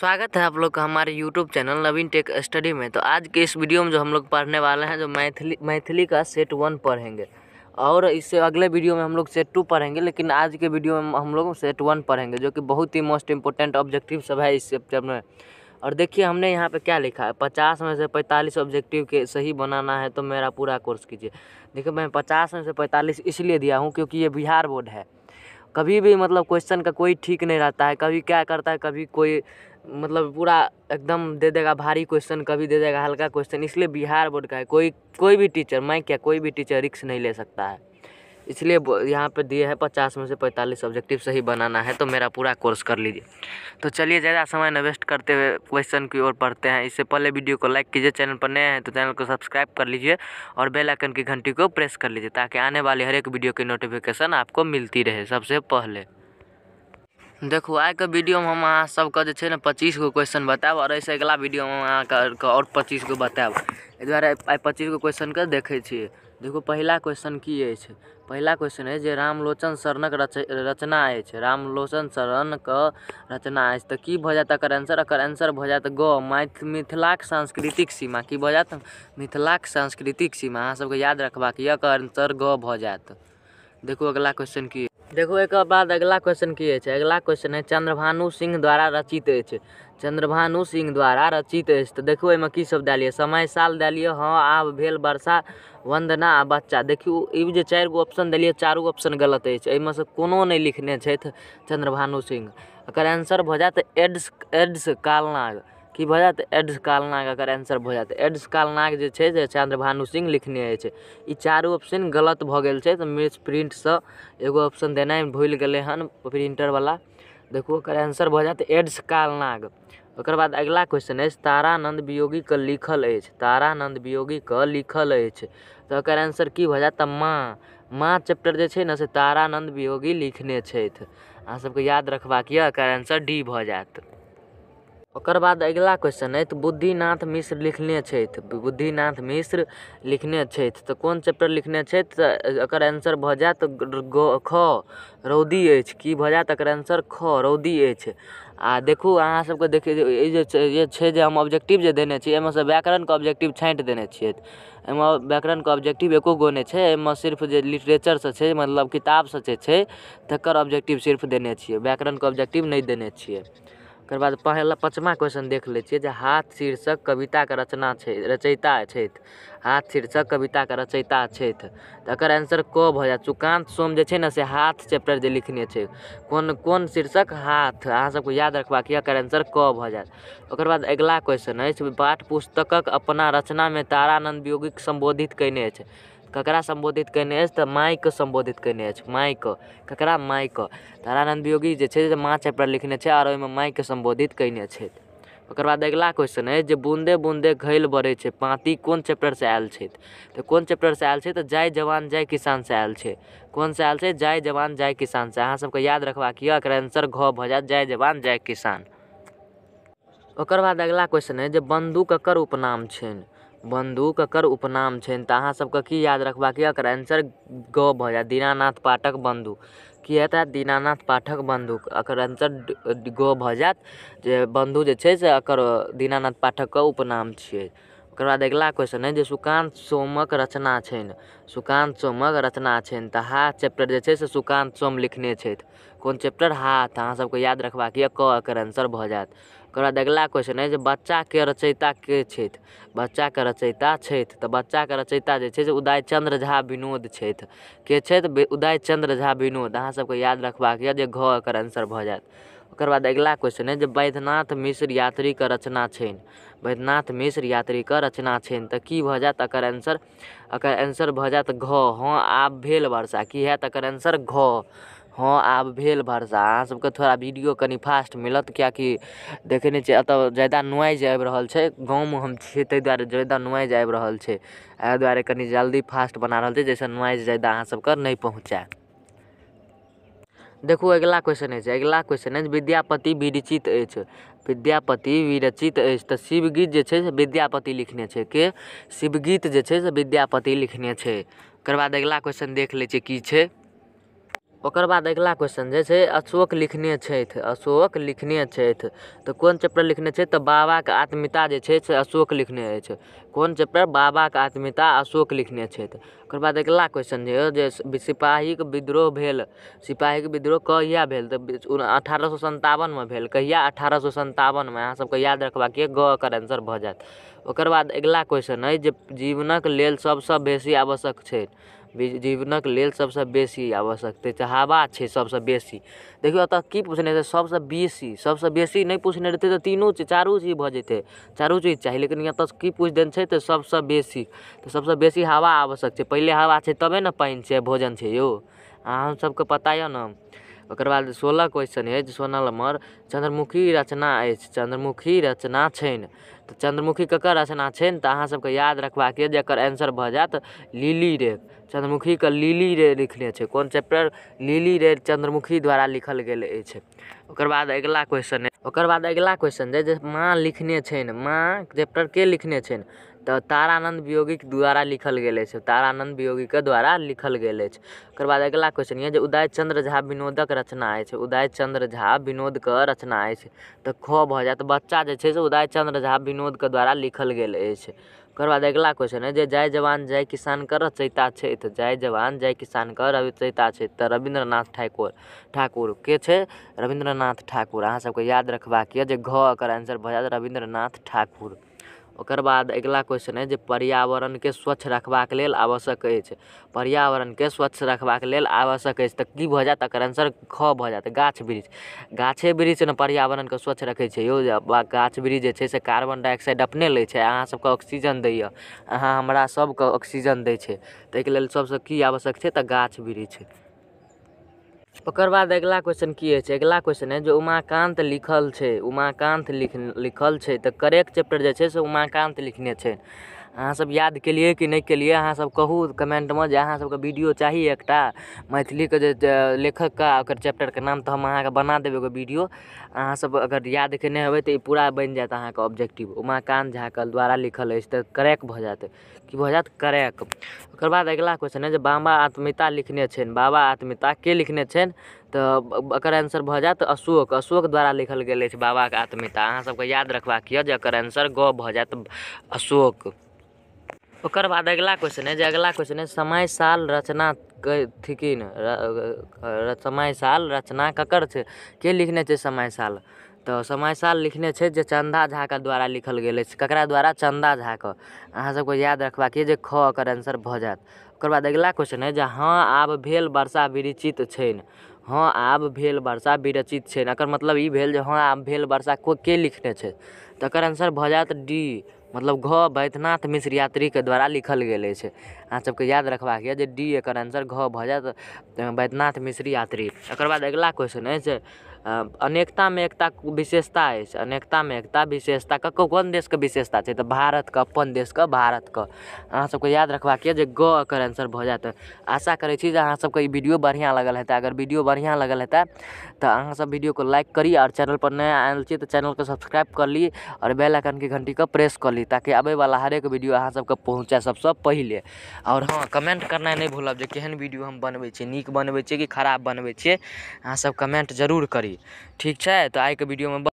स्वागत है आप लोग का हमारे YouTube channel Naveen tech study में तो आज के इस वीडियो में जो हम लोग पढ़ने वाले हैं जो मैथिली मैथिली का सेट वन पढ़ेंगे और इससे अगले वीडियो में हम लोग सेट टू पढ़ेंगे लेकिन आज के वीडियो में हम लोग सेट वन पढ़ेंगे जो कि बहुत ही मोस्ट इम्पोर्टेंट ऑब्जेक्टिव सब है इस चैप्टर में और देखिए हमने यहाँ पे क्या लिखा है पचास में से पैंतालीस ऑब्जेक्टिव के सही बनाना है तो मेरा पूरा कोर्स कीजिए देखिए मैं पचास में से पैंतालीस इसलिए दिया हूँ क्योंकि ये बिहार बोर्ड है कभी भी मतलब क्वेश्चन का कोई ठीक नहीं रहता है कभी क्या करता है कभी कोई मतलब पूरा एकदम दे देगा भारी क्वेश्चन कभी दे देगा हल्का क्वेश्चन इसलिए बिहार बोर्ड का है कोई कोई भी टीचर मैं क्या कोई भी टीचर रिक्स नहीं ले सकता है इसलिए यहाँ पे दिए है पचास में से पैंतालीस ऑब्जेक्टिव सही बनाना है तो मेरा पूरा कोर्स कर लीजिए तो चलिए ज़्यादा समय न वेस्ट करते हुए क्वेश्चन की ओर पढ़ते हैं इससे पहले वीडियो को लाइक कीजिए चैनल पर नए हैं तो चैनल को सब्सक्राइब कर लीजिए और बेल आइकन की घंटी को प्रेस कर लीजिए ताकि आने वाली हर एक वीडियो की नोटिफिकेशन आपको मिलती रहे सबसे पहले देखो आइके के वीडियो में हम जे का ने पच्चीस गो क्वेश्चन और ऐसे अगला वीडियो में हम अहाँके और पच्चीस गो बताए एहि दुआरे आई पच्चीस गो के देखे छे देखो पहला क्वेश्चन की है पहला क्वेश्चन है जे रामलोचन शरणक रच रचना है रामलोचन के रचना है तो की भ जायत एकर आंसर एकर आंसर भ जाए ग मैथ मिथिलाक सांस्कृतिक सीमा की भ जात मिथिलाक सांस्कृतिक सीमा अहाँ सभके याद रखबा कि एकर आंसर ग भ जाए देखू अगला क्वेश्चन की देखो एक बाद अगला क्वेश्चन की है अगला क्वेश्चन है चंद्रभानु सिंह द्वारा रचित है चंद्रभानु सिंह द्वारा रचित है तो देखो एहिमे की सब दए समय साल दए हाँ आब भेल वर्षा वंदना आ बच्चा देखियो ये चार गो ऑप्शन देलियै चारू ऑप्शन गलत है एहिमे से कोनो नहीं लिखने चंद्रभानु सिंह एक आंसर भ जाए एड्स एड्स कालनाग कि भऽ जायत एड्स कालनाग एकर आंसर भऽ जायत एड्स कालनाग जे छै से चंद्रभानु सिंह लिखने अछि ई चारू ऑप्शन गलत भऽ गेल छै तऽ मिस प्रिंटसँ एगो ऑप्शन देनाइ भूलि गेलै हन प्रिंटरवला देखू ओकर आंसर भऽ जायत एड्स कालनाग ओकर बाद अगला क्वेश्चन अछि तारानन्द वियोगीके लिखल अछि तारानन्द वियोगीके लिखल अछि तऽ एकर आंसर की भऽ जायत तऽ माँ माँ चैप्टर जे छै ने से तारानन्द वियोगी लिखने छथि अहाँ सबके याद रखबाक यऽ एकर आंसर डी भऽ जायत ओकर बाद अगला क्वेश्चन तो बुद्धिनाथ मिश्र लिखने बुद्धिनाथ मिश्र लिखने तो कौन चैप्टर लिखने अगर आंसर भ आंसर तो जायत ख रौदी अछि की भ जायत तक आंसर ख रौदी आ देखू अहाँ सबके जे हम ऑब्जेक्टिव जे देने छी एहिमे सँ ऑब्जेक्टिव छाँटि देने एम व्याकरण के ऑब्जेक्टिव एको गो नहीं है एम सिर्फ जे लिटरेचरसँ मतलब किताब से तर ऑब्जेक्टिव सिर्फ देने व्याकरण के ऑब्जेक्टिव नहीं देने ओकर बाद पहला पचमा क्वेश्चन देख लीजिए जो हाथ शीर्षक के रचना रचयिता हाथ शीर्षक के रचयिता छथि एकर आंसर क भ जाए चुकांत सोम जे छै ने से हाथ चैप्टर जो लिखने से कौन कौन शीर्षक हाथ अहाँ सबको याद रखबाक कि एकर आंसर क भ जाए और बाद क्वेश्चन है पाठ पुस्तकक अपना रचना में तारानंद योगी कयने अछि ककरा सम्बोधित कयने अछि तऽ मायके सम्बोधित कयने अछि को ककरा मायके तारानन्द वियोगी जे छै माँ चैप्टर लिखने छै आओर ओहिमे मायके सम्बोधित कयने बाद अगला क्वेश्चन है जो बूंदे बूंदे घैल छे पाँती कौन चैप्टर से आयल तो कौन चैप्टर से आयल छे तो जय जवान जय से आयल कौन से आयल छे जय जवान जय से अहाँ सबको याद रखा कि एक आंसर घ भ जाए जय जवान जय किसान और बाद क्वेश्चन है जो बंदूक ककर उपनाम छे बंदूक एकर उपनाम छनि तऽ अहाँ की याद रखबाक कि एक आंसर ग भाई जायत दीनानाथ पाठक बंदूक किया तऽ दीनानाथ पाठक बंदूक एकर आंसर ग भऽ जायत जे बंधु जे छै से एकर दीनानाथ पाठकके उपनाम छे ओकर बाद अगला क्वेश्चन है जे सुकान्त सोमक रचना छनि सुकांत सोमक रचना छनि तऽ हा चैप्टर जो से सुकान्त सोम लिखने कौन चैप्टर हा तऽ अहाँ सबको याद रखबाक यऽ क एक आंसर भ जाए ओकर बाद अगला क्वेश्चन अइ बच्चा के रचयिता के बच्चा के रचयिता तो बच्चा के रचयिता जो छै से उदय चंद्र झा विनोद के छथि उदय चंद्र झा विनोद अहाँ सबको याद रखबाक यऽ घ एक आंसर भ जाए ओकर बाद अगिला क्वेश्चन है जे वैद्यनाथ मिश्र यात्री यात्रीके रचना छनि वैद्यनाथ मिश्र यात्रीके रचना छनि तऽ की भऽ जायत एकर आंसर एकर आंसर भ जायत घ हाँ आब भेल वर्षा की हैत एकर आंसर घ हाँ आब भेल वर्षा अहाँसभके थोड़ा वीडियो कनि फास्ट मिलत किएकि देखै नहि छियै एतय ज्यादा नॉइज आबि रहल छै गाँवमे हम छियै ताहि दुआरे ज्यादा नॉइज आबि रहल छै एहि दुआरे कनि जल्दी फास्ट बना रहल छै जाहिसँ नॉइज ज्यादा अहाँसभके नहि पहुँचा देखो अगला क्वेश्चन अछि अगिला क्वेश्चन है विद्यापति विरचित अछि विद्यापति विरचित अछि तऽ शिवगीत जे छै विद्यापति लिखने से के शिवगीत जे छै विद्यापति लिखने से ओकर बाद अगिला क्वेश्चन देख लै की छै ओकर बाद अगला क्वेश्चन जैसे अशोक लिखने अशोक लिखने तो कौन कोन चैप्टर लिखने तो बाबा के आत्मीयता से अशोक लिखने कौन चैप्टर बाबा के आत्मीयता अशोक लिखने छथि ओकर बाद अगला क्वेश्चन जे जे विद्रोह भेल के विद्रोह कहिया भेल तो अठारह सन्तावन में भेल कहिया अठारह सन्तावन में अहाँ सबके याद रखबाक यऽ ग एकर आंसर भऽ जायत ओकर बाद अगला क्वेश्चन है जे जीवनक लेल सबसे बेसी आवश्यक है जीवनक लेल सबसँ बेसी आवश्यक चाहबा है सबसँ बेसी देखियौ एतऽ की पूछने छै सबसँ बेसी सबसँ बेसी नहि पूछने रहतै तऽ तीनू चीज चारू चीज भऽ जेतै चारू चीज चाहिए लेकिन एतऽ की पूछ देने छै तऽ बेसी तऽ सबसँ बेसी हवा आवश्यक छै पहिले हवा छै तबे न पानी छै भोजन छै यौ अहाँ सबके पता है ने ओकर बाद सोलह क्वेश्चन है सोलह नम्बर चंद्रमुखी रचना है चंद्रमुखी रचना छनि तऽ चन्द्रमुखी ककर रचना छनि अहाँ सबके याद रखबाक जर आंसर भ भऽ जायत लिली रे चंद्रमुखी के लिली रे लिखने छै कौन चैप्टर लिली रे चंद्रमुखी द्वारा लिखल गए बाद अगला क्वेश्चन है और बाद अगला क्वेश्चन है माँ लिखने छनि माँ चैप्टर के लिखने छनि तो तारानंद वियोगी द्वारा लिखल गेल तारानंद वियोगी के द्वारा लिखल गेल अछि ओकर बाद अगिला क्वेश्चन ये जे उदय चन्द्र झा विनोदक रचना है उदय चन्द्र झा विनोदके रचना है तऽ ख जाए जायत बच्चा जे से उदय चन्द्र झा विनोदके द्वारा लिखल गेल अछि ओकर बाद अगिला क्वेश्चन है जय जवान जय किसानके रचयिता छथि जय जवान जय किसानके रचयिता है तऽ रविन्द्रनाथ ठाकुर ठाकुर के छै रविन्द्रनाथ ठाकुर अहाँ सबके याद रखबाक यऽ जे घ एकर आंसर भ जाए रविन्द्रनाथ ठाकुर ओकर बाद अगिला क्वेश्चन अइ पर्यावरण के स्वच्छ रखबाक लेल आवश्यक पर्यावरण के स्वच्छ रखबाक लेल आवश्यक अछि तऽ की भऽ जायत आंसर ख भ जाए गाछ वृक्ष गाछे वृक्ष ने के स्वच्छ रखे यो गाछ वृक्ष से कार्बन डाइऑक्साइड अपने लैसे छै अहाँ सबके ऑक्सीजन दैए अहाँ हमरा सबके ऑक्सीजन दै छै ताहिके की आवश्यक है तऽ गाछ वृक्ष ओकर बाद अगिला क्वेश्चन की होइ छै अगिला क्वेश्चन है जो उमाकान्त लिखल छै उमाकान्त लिख लिखल छै तऽ करेक्ट चैप्टर जे छै से उमाकान्त लिखने छै अहाँ सब याद के लिए कि नहीं के नहि केलियै अहाँसभ कहू कमेन्टमे अहाँ सबके वीडियो चाहिए एक मैथिली के जे लेखकके आ ओकर के नाम तो हम अहाँ बना देब एगो वीडियो सब अगर याद के नहीं तऽ तो पूरा बन जाए अहाँ अहाँके ऑब्जेक्टिव उमाकान्त झाके द्वारा लिखल है तऽ करैक भ जाते कि भ जायत करैक ओकर बाद अगला क्वेश्चन है जे बाबा आत्मिता लिखने छनि बाबा आत्मिता के लिखने छनि तऽ एकर आन्सर भऽ जायत अशोक अशोक द्वारा लिखल बाबा अछि आत्मिता अहाँ अहाँसभके याद रखबाक यए जे आंसर आन्सर ग भऽ जायत अशोक ओकर बाद अगला क्वेश्चन है जे अगला क्वेश्चन है समय साल रचना थिकिन समय साल रचना ककर छै के लिखने छै समय साल तो समय साल लिखने छै जे झा के द्वारा लिखल गेल ककरा द्वारा झा के अहाँ सबको याद रखबाक यऽ जे ख एकर आंसर भ जात ओकर बाद अगला क्वेश्चन है जे हाँ आब भेल वर्षा विरचित छन हाँ आब भेल वर्षा विरचित छन एकर मतलब ई भेल जे आब भेल वर्षा को के लिखने छै तकर आंसर भ जात डी मतलब घ बैद्यनाथ मिश्र के द्वारा लिखल गेल अछि अहाँ सबके याद रखबाक यऽ डी एकर आंसर घ भऽ जायत बैद्यनाथ मिश्र यात्री एकर बाद अगिला क्वेश्चन है अनेकता में एकता विशेषता है अनेकता में एकता विशेषता कौन देश के विशेषता तो भारत का अपन का भारतके अहाँसबके याद रखबाक याद जे ग एकर आंसर भऽ जाएत आशा करे अहाँ जे वीडियो बढ़िया लगल हेतै अगर वीडियो बढ़िया लगल हेतै सब वीडियो को लाइक करी चैनल पर नया आएल छी चैनल को सब्सक्राइब कर ली और बेल घंटी का प्रेस कर ली ताकि वाला हर एक वीडियो अहाँसबके पहुँचे सबसे पहले और हाँ कमेंट करना नहीं भूलब जे केहन वीडियो हम बनबै छी नीक बनबै कि खराब बनबै अहाँ सब कमेंट जरूर करी ठीक छे तो वीडियो में